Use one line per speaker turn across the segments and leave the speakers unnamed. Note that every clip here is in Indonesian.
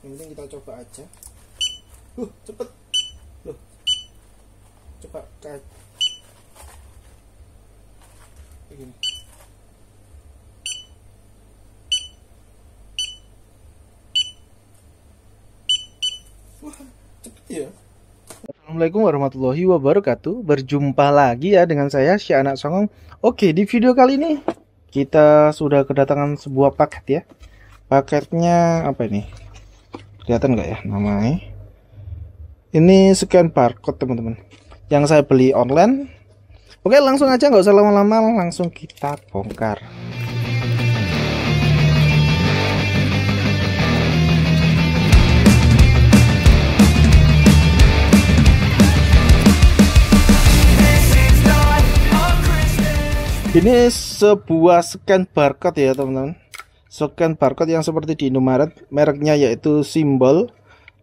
yang penting kita coba aja uh cepet loh coba kayak begini wah cepet ya Assalamualaikum warahmatullahi wabarakatuh Berjumpa lagi ya dengan saya si anak Songong Oke di video kali ini Kita sudah kedatangan sebuah paket ya Paketnya apa ini kelihatan nggak ya namanya ini scan barcode teman-teman yang saya beli online oke langsung aja nggak usah lama-lama langsung kita bongkar ini sebuah scan barcode ya teman-teman scan barcode yang seperti di Indomaret mereknya yaitu simbol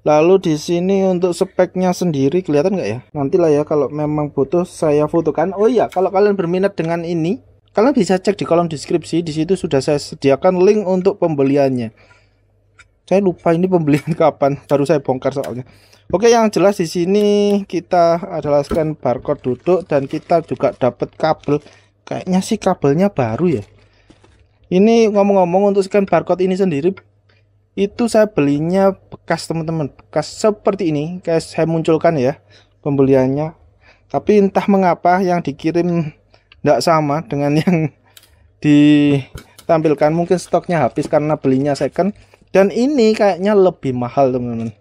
Lalu di sini untuk speknya sendiri kelihatan nggak ya? Nantilah ya kalau memang butuh saya fotokan. Oh iya, kalau kalian berminat dengan ini, kalian bisa cek di kolom deskripsi. Di situ sudah saya sediakan link untuk pembeliannya. Saya lupa ini pembelian kapan, baru saya bongkar soalnya. Oke, yang jelas di sini kita adalah scan barcode duduk dan kita juga dapat kabel. Kayaknya sih kabelnya baru ya. Ini ngomong-ngomong untuk scan barcode ini sendiri itu saya belinya bekas teman-teman bekas seperti ini guys saya munculkan ya pembeliannya tapi entah mengapa yang dikirim tidak sama dengan yang ditampilkan mungkin stoknya habis karena belinya second dan ini kayaknya lebih mahal teman-teman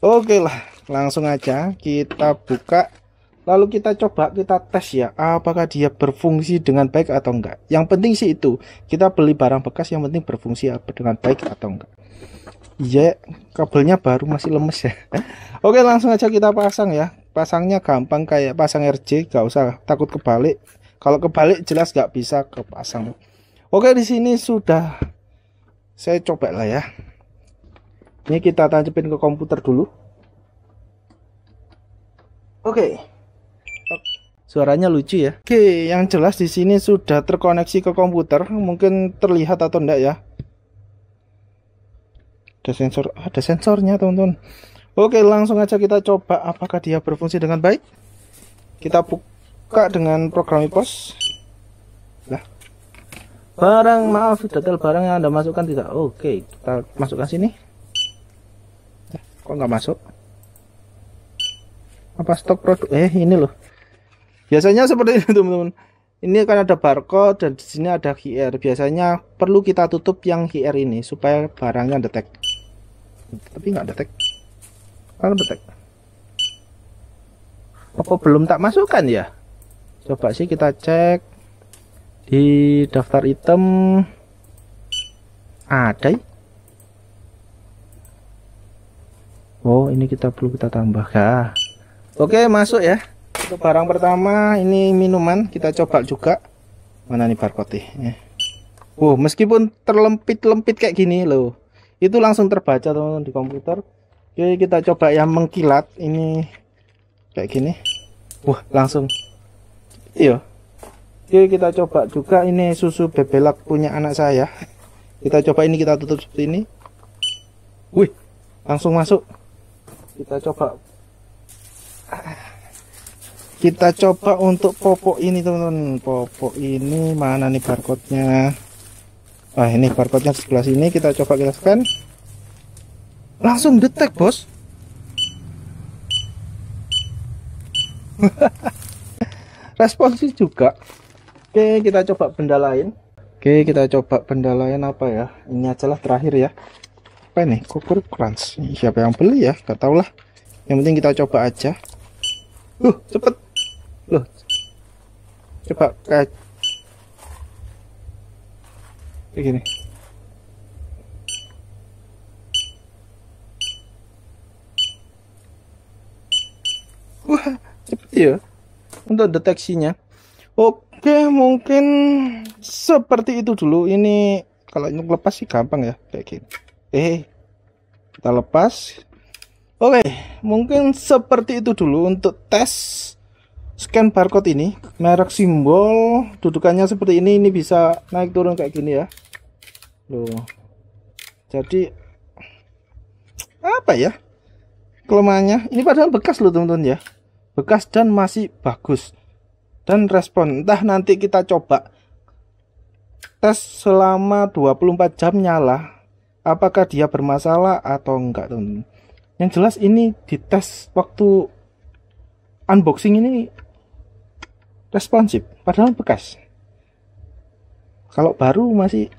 oke lah langsung aja kita buka lalu kita coba kita tes ya apakah dia berfungsi dengan baik atau enggak yang penting sih itu kita beli barang bekas yang penting berfungsi apa dengan baik atau enggak iya yeah, kabelnya baru masih lemes ya oke langsung aja kita pasang ya pasangnya gampang kayak pasang RJ gak usah takut kebalik kalau kebalik jelas gak bisa kepasang oke di sini sudah saya coba lah ya ini kita tancapin ke komputer dulu oke okay. Suaranya lucu ya. Oke, yang jelas di sini sudah terkoneksi ke komputer. Mungkin terlihat atau enggak ya. Ada sensor, ada sensornya teman-teman. Oke, langsung aja kita coba apakah dia berfungsi dengan baik. Kita buka dengan program IPOS. Lah. Barang maaf, detail barang yang Anda masukkan tidak. Oke, kita masukkan sini. Eh, kok nggak masuk? Apa stok produk? Eh, ini loh. Biasanya seperti ini teman-teman. Ini kan ada barcode dan di sini ada QR. Biasanya perlu kita tutup yang QR ini supaya barangnya detek. Tapi nggak detek. Kalau detek. Apa belum tak masukkan ya? Coba sih kita cek di daftar item ada ya? Oh ini kita perlu kita tambah Oke Oke masuk ya barang pertama ini minuman kita coba juga mana nih barcode ya. Eh. Wow, meskipun terlempit-lempit kayak gini loh itu langsung terbaca teman-teman di komputer Oke kita coba yang mengkilat ini kayak gini wah langsung iya Oke kita coba juga ini susu bebelak punya anak saya kita coba ini kita tutup seperti ini wih langsung masuk kita coba ah kita coba untuk popok ini teman-teman popok ini mana nih barcode-nya Wah ini barcode-nya sebelah sini kita coba kita scan langsung detek bos responsif juga oke kita coba benda lain oke kita coba benda lain apa ya ini aja terakhir ya apa ini kukur crunch siapa yang beli ya gak tau lah yang penting kita coba aja uh cepet loh coba kayak kayak gini wah cepet ya untuk deteksinya oke mungkin seperti itu dulu ini kalau ini lepas sih gampang ya kayak gini eh kita lepas oke mungkin seperti itu dulu untuk tes scan barcode ini merek simbol dudukannya seperti ini ini bisa naik turun kayak gini ya loh jadi apa ya kelemahannya ini padahal bekas loh teman-teman ya bekas dan masih bagus dan respon entah nanti kita coba tes selama 24 jam nyala apakah dia bermasalah atau enggak teman-teman yang jelas ini dites waktu unboxing ini responsif padahal bekas kalau baru masih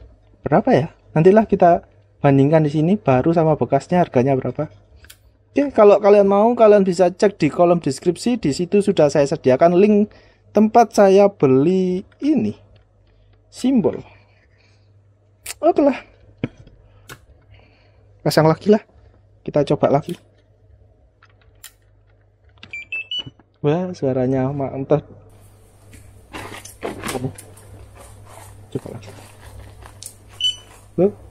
berapa ya nantilah kita bandingkan di sini baru sama bekasnya harganya berapa oke kalau kalian mau kalian bisa cek di kolom deskripsi di situ sudah saya sediakan link tempat saya beli ini simbol oke lah pasang lagi lah kita coba lagi wah suaranya mantap 잠깐만 잠깐만 응? 네?